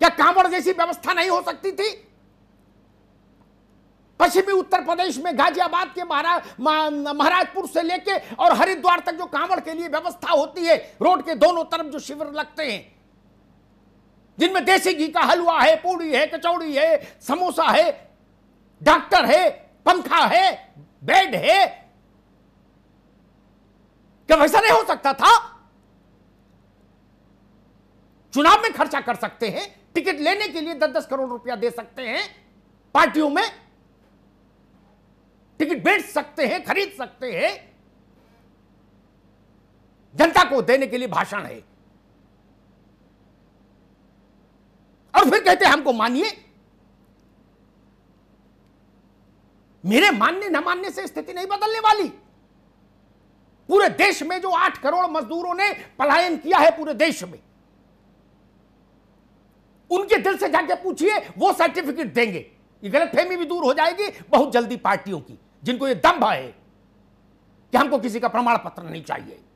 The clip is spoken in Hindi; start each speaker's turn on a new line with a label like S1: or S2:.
S1: क्या कांवड़ जैसी व्यवस्था नहीं हो सकती थी पश्चिमी उत्तर प्रदेश में गाजियाबाद के महाराजपुर से लेके और हरिद्वार तक जो कांवड़ के लिए व्यवस्था होती है रोड के दोनों तरफ जो शिविर लगते हैं जिनमें देसी घी का हलवा है पूड़ी है कचौड़ी है समोसा है डॉक्टर है पंखा है बेड है क्या वैसा नहीं हो सकता था चुनाव में खर्चा कर सकते हैं टिकट लेने के लिए दस दस करोड़ रुपया दे सकते हैं पार्टियों में टिकट बेच सकते हैं खरीद सकते हैं जनता को देने के लिए भाषण है और फिर कहते हैं हमको मानिए मेरे मानने न मानने से स्थिति नहीं बदलने वाली पूरे देश में जो आठ करोड़ मजदूरों ने पलायन किया है पूरे देश में उनके दिल से जाके पूछिए वो सर्टिफिकेट देंगे ये गलतफहमी भी दूर हो जाएगी बहुत जल्दी पार्टियों की जिनको ये दम्भ है कि हमको किसी का प्रमाण पत्र नहीं चाहिए